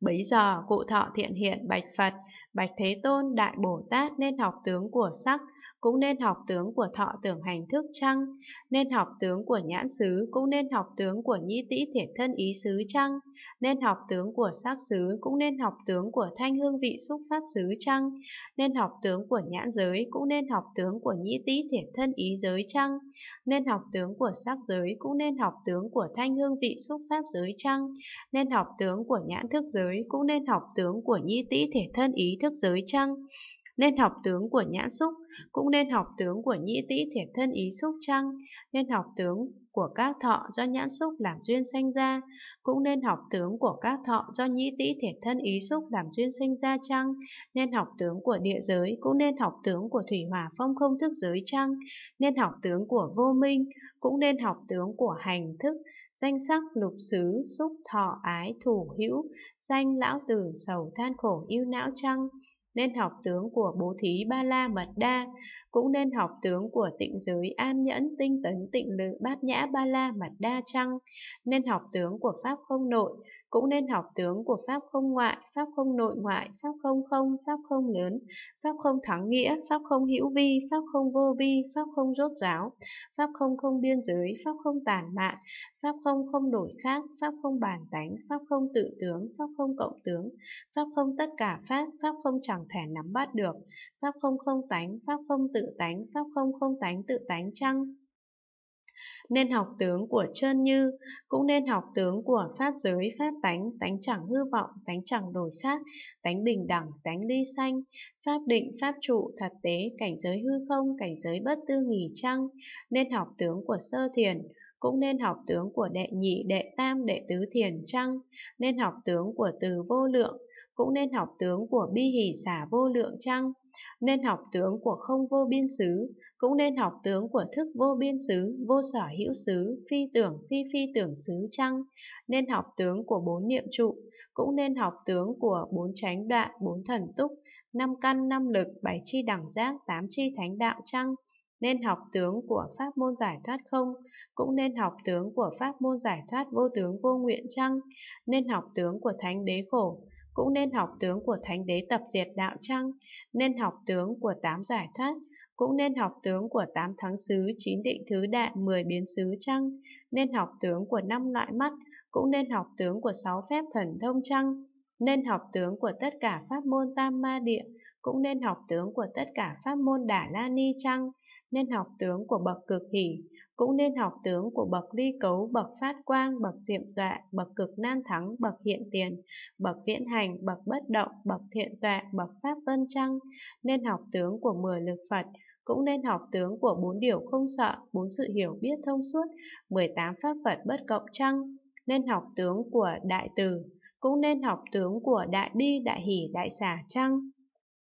Bấy giờ cụ thọ thiện hiện bạch Phật, bạch Thế Tôn, Đại Bồ Tát nên học tướng của sắc, cũng nên học tướng của thọ tưởng hành thức chăng, nên học tướng của nhãn xứ, cũng nên học tướng của nhĩ tĩ thể thân ý xứ chăng, nên học tướng của sắc xứ, cũng nên học tướng của thanh hương vị xúc pháp xứ chăng, nên học tướng của nhãn giới, cũng nên học tướng của nhĩ tĩ thể thân ý giới chăng, nên học tướng của sắc giới, cũng nên học tướng của thanh hương vị xúc pháp giới chăng, nên học tướng của nhãn thức giới giới cũng nên học tướng của nhi tĩ thể thân ý thức giới chăng nên học tướng của nhãn xúc, cũng nên học tướng của nhĩ tĩ thiệt thân ý xúc chăng, nên học tướng của các thọ do nhãn xúc làm duyên sanh ra, cũng nên học tướng của các thọ do nhĩ tĩ thể thân ý xúc làm duyên sanh ra chăng, nên học tướng của địa giới, cũng nên học tướng của thủy hỏa phong không thức giới chăng, nên học tướng của vô minh, cũng nên học tướng của hành thức, danh sắc lục xứ, xúc thọ ái thủ hữu, danh lão tử sầu than khổ yêu não chăng, nên học tướng của bố thí ba la mật đa, cũng nên học tướng của tịnh giới an nhẫn tinh tấn tịnh lự bát nhã ba la mật đa chăng, nên học tướng của pháp không nội, cũng nên học tướng của pháp không ngoại, pháp không nội ngoại, pháp không không, pháp không lớn, pháp không thắng nghĩa, pháp không hữu vi, pháp không vô vi, pháp không rốt ráo, pháp không không biên giới, pháp không tàn mạn, pháp không không nổi khác, pháp không bản tánh, pháp không tự tướng, pháp không cộng tướng, pháp không tất cả pháp, pháp không chẳng thẳng thèn nắm bắt được. Pháp không không tánh, pháp không tự tánh, pháp không không tánh tự tánh chăng? Nên học tướng của chân như, cũng nên học tướng của pháp giới, pháp tánh, tánh chẳng hư vọng, tánh chẳng đổi khác, tánh bình đẳng, tánh ly xanh, pháp định, pháp trụ, thật tế, cảnh giới hư không, cảnh giới bất tư nghỉ chăng nên học tướng của sơ thiền, cũng nên học tướng của đệ nhị, đệ tam, đệ tứ thiền trăng, nên học tướng của từ vô lượng, cũng nên học tướng của bi hỷ xả vô lượng trăng, nên học tướng của không vô biên xứ, cũng nên học tướng của thức vô biên xứ, vô sở hữu xứ, phi tưởng phi phi tưởng xứ trăng, nên học tướng của bốn niệm trụ, cũng nên học tướng của bốn chánh đoạn, bốn thần túc, năm căn năm lực, bảy chi đẳng giác, tám chi thánh đạo trăng, nên học tướng của pháp môn giải thoát không, cũng nên học tướng của pháp môn giải thoát vô tướng vô nguyện chăng, nên học tướng của thánh đế khổ, cũng nên học tướng của thánh đế tập diệt đạo chăng, nên học tướng của tám giải thoát, cũng nên học tướng của tám thắng xứ, chín định thứ đại, mười biến xứ chăng, nên học tướng của năm loại mắt, cũng nên học tướng của sáu phép thần thông chăng, nên học tướng của tất cả pháp môn tam ma địa, cũng nên học tướng của tất cả pháp môn đả la ni trăng, nên học tướng của bậc cực hỷ, cũng nên học tướng của bậc ly cấu, bậc phát quang, bậc diệm tọa, bậc cực nan thắng, bậc hiện tiền, bậc viễn hành, bậc bất động, bậc thiện tọa, bậc pháp vân trăng, nên học tướng của mười lực Phật, cũng nên học tướng của bốn điều không sợ, bốn sự hiểu biết thông suốt, 18 pháp Phật bất cộng trăng, nên học tướng của đại từ, cũng nên học tướng của đại bi, đại hỷ, đại xả chăng?